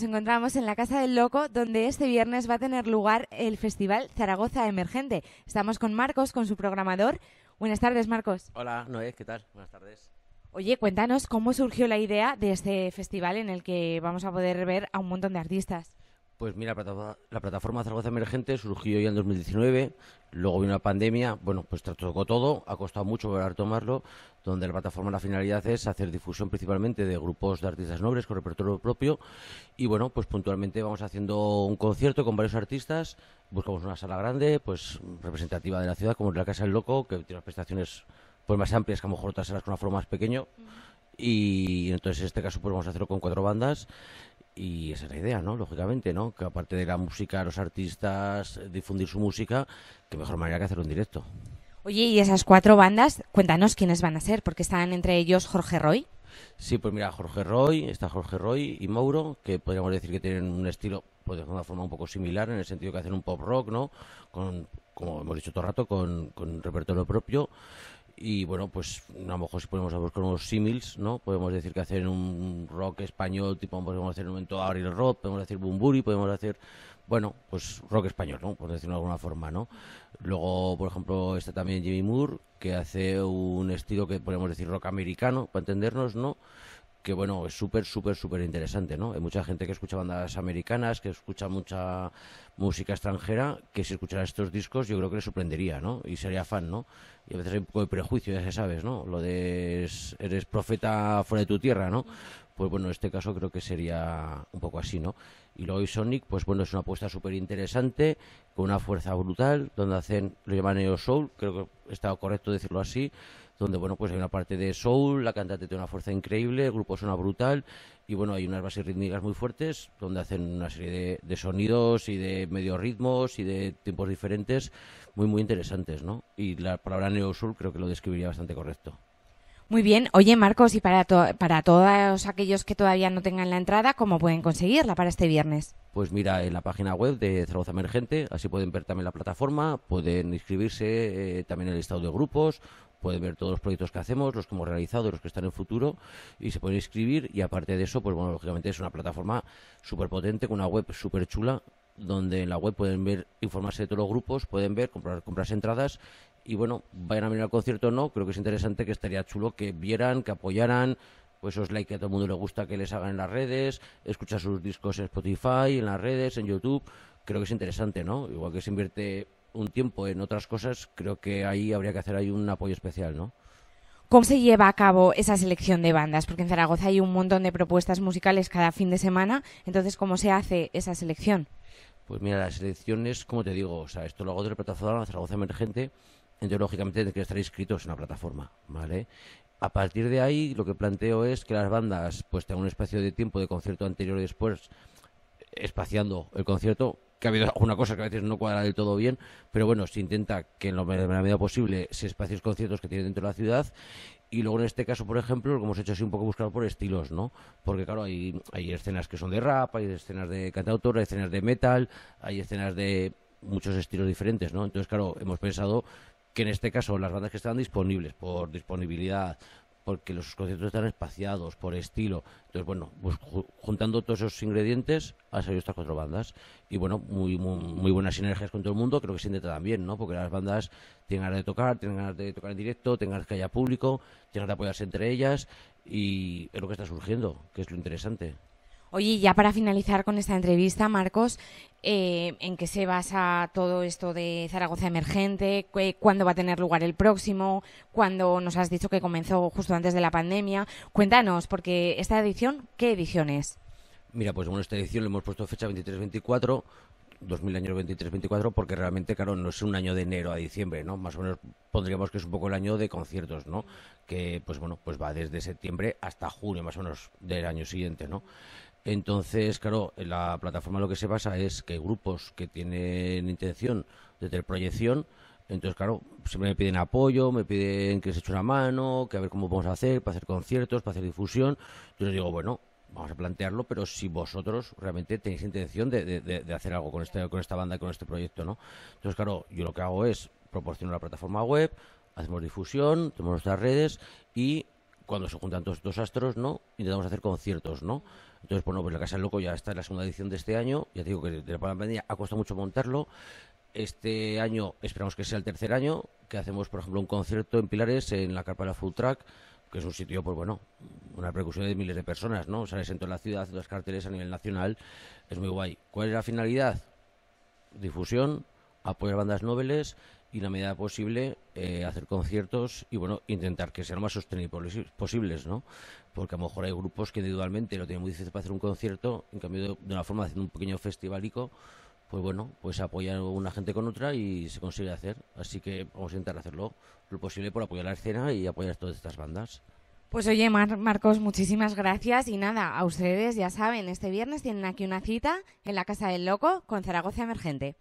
nos encontramos en la Casa del Loco, donde este viernes va a tener lugar el Festival Zaragoza Emergente. Estamos con Marcos, con su programador. Buenas tardes, Marcos. Hola, Noé, ¿qué tal? Buenas tardes. Oye, cuéntanos cómo surgió la idea de este festival en el que vamos a poder ver a un montón de artistas. Pues mira, la plataforma Zaragoza Emergente surgió ya en 2019, luego vino la pandemia, bueno, pues tocó todo, ha costado mucho volver a retomarlo, donde la plataforma la finalidad es hacer difusión principalmente de grupos de artistas nobles con repertorio propio y bueno, pues puntualmente vamos haciendo un concierto con varios artistas, buscamos una sala grande, pues representativa de la ciudad, como es la Casa del Loco, que tiene unas prestaciones pues más amplias que a lo mejor otras salas con una forma más pequeño. y entonces en este caso pues vamos a hacerlo con cuatro bandas y esa es la idea, ¿no? Lógicamente, ¿no? Que aparte de la música, los artistas, difundir su música, que mejor manera que hacer un directo. Oye, y esas cuatro bandas, cuéntanos quiénes van a ser, porque están entre ellos Jorge Roy. Sí, pues mira, Jorge Roy, está Jorge Roy y Mauro, que podríamos decir que tienen un estilo, pues de una forma un poco similar, en el sentido que hacen un pop rock, ¿no? Con, como hemos dicho todo el rato, con, con repertorio propio. Y bueno, pues a lo mejor si podemos buscar unos símiles, ¿no? Podemos decir que hacer un rock español, tipo, podemos hacer un momento Ariel Rock, podemos hacer Bumburi, podemos hacer, bueno, pues rock español, ¿no? Por decirlo de alguna forma, ¿no? Luego, por ejemplo, está también Jimmy Moore, que hace un estilo que podemos decir rock americano, para entendernos, ¿no? que bueno, es súper, súper, súper interesante, ¿no? Hay mucha gente que escucha bandas americanas, que escucha mucha música extranjera, que si escuchara estos discos yo creo que le sorprendería, ¿no? Y sería fan, ¿no? Y a veces hay un poco de prejuicio, ya se sabes, ¿no? Lo de es, eres profeta fuera de tu tierra, ¿no? Pues bueno, en este caso creo que sería un poco así, ¿no? Y luego Sonic, pues bueno, es una apuesta súper interesante, con una fuerza brutal, donde hacen, lo llaman Neo Soul, creo que está correcto decirlo así, donde bueno pues hay una parte de soul, la cantante tiene una fuerza increíble, el grupo suena brutal y bueno hay unas bases rítmicas muy fuertes donde hacen una serie de, sonidos y de medio ritmos y de tiempos diferentes muy muy interesantes, ¿no? Y la palabra neo soul creo que lo describiría bastante correcto. Muy bien. Oye, Marcos, y para, para todos aquellos que todavía no tengan la entrada, ¿cómo pueden conseguirla para este viernes? Pues mira, en la página web de Zaragoza Emergente, así pueden ver también la plataforma, pueden inscribirse eh, también en el estado de grupos, pueden ver todos los proyectos que hacemos, los que hemos realizado, los que están en el futuro y se pueden inscribir y aparte de eso, pues bueno, lógicamente es una plataforma súper potente con una web súper chula donde en la web pueden ver, informarse de todos los grupos, pueden ver, comprar, compras entradas y bueno, vayan a venir al concierto o no, creo que es interesante que estaría chulo que vieran, que apoyaran, pues esos likes que a todo el mundo le gusta que les hagan en las redes, escuchar sus discos en Spotify, en las redes, en YouTube, creo que es interesante, ¿no? Igual que se invierte un tiempo en otras cosas, creo que ahí habría que hacer ahí un apoyo especial, ¿no? ¿Cómo se lleva a cabo esa selección de bandas? Porque en Zaragoza hay un montón de propuestas musicales cada fin de semana, entonces ¿cómo se hace esa selección? Pues mira, la selección es, como te digo, o sea, esto lo hago de la plataforma Zaragoza Emergente, entonces lógicamente tiene que estar inscritos en una plataforma, ¿vale? A partir de ahí, lo que planteo es que las bandas pues tengan un espacio de tiempo de concierto anterior y después, espaciando el concierto, que ha habido alguna cosa que a veces no cuadra del todo bien, pero bueno, se intenta que en la medida posible se los conciertos que tiene dentro de la ciudad y luego en este caso, por ejemplo, lo que hemos hecho así un poco buscar por estilos, ¿no? Porque claro, hay, hay escenas que son de rap, hay escenas de cantautor, hay escenas de metal, hay escenas de muchos estilos diferentes, ¿no? Entonces, claro, hemos pensado que en este caso las bandas que estaban disponibles por disponibilidad, porque los conciertos están espaciados por estilo. Entonces, bueno, pues, juntando todos esos ingredientes han salido estas cuatro bandas. Y bueno, muy, muy, buenas sinergias con todo el mundo, creo que se intenta también, ¿no? Porque las bandas tienen ganas de tocar, tienen ganas de tocar en directo, tienen ganas de que haya público, tienen ganas de apoyarse entre ellas y es lo que está surgiendo, que es lo interesante. Oye, ya para finalizar con esta entrevista, Marcos, eh, ¿en qué se basa todo esto de Zaragoza Emergente? ¿Cuándo va a tener lugar el próximo? ¿Cuándo nos has dicho que comenzó justo antes de la pandemia? Cuéntanos, porque esta edición, ¿qué edición es? Mira, pues bueno, esta edición le hemos puesto fecha 23-24, 2000 años 23-24, porque realmente, claro, no es un año de enero a diciembre, ¿no? Más o menos pondríamos que es un poco el año de conciertos, ¿no? Que, pues bueno, pues va desde septiembre hasta junio, más o menos, del año siguiente, ¿no? Entonces, claro, en la plataforma lo que se basa es que grupos que tienen intención de tener proyección, entonces, claro, siempre me piden apoyo, me piden que se eche una mano, que a ver cómo vamos a hacer, para hacer conciertos, para hacer difusión. Yo les digo, bueno, vamos a plantearlo, pero si vosotros realmente tenéis intención de, de, hacer algo con, este, con esta banda, con este proyecto, ¿no? Entonces, claro, yo lo que hago es proporcionar la plataforma web, hacemos difusión, tenemos nuestras redes y cuando se juntan todos dos astros, ¿no? Intentamos hacer conciertos, ¿no? Entonces, bueno, pues la Casa del Loco ya está en la segunda edición de este año. Ya digo que de la pandemia ha costado mucho montarlo. Este año esperamos que sea el tercer año, que hacemos, por ejemplo, un concierto en Pilares, en la carpa de la Full Track, que es un sitio, pues bueno, una percusión de miles de personas, ¿no? Sales en toda la ciudad, las carteles a nivel nacional, es muy guay. ¿Cuál es la finalidad? Difusión, apoyar bandas nobles y en la medida posible eh, hacer conciertos y bueno intentar que sean lo más sostenibles posibles no porque a lo mejor hay grupos que individualmente lo tienen muy difícil para hacer un concierto en cambio de una forma haciendo un pequeño festivalico pues bueno pues apoyar una gente con otra y se consigue hacer así que vamos a intentar hacerlo lo posible por apoyar la escena y apoyar todas estas bandas pues oye, Marcos, muchísimas gracias y nada, a ustedes ya saben, este viernes tienen aquí una cita en la Casa del Loco con Zaragoza Emergente.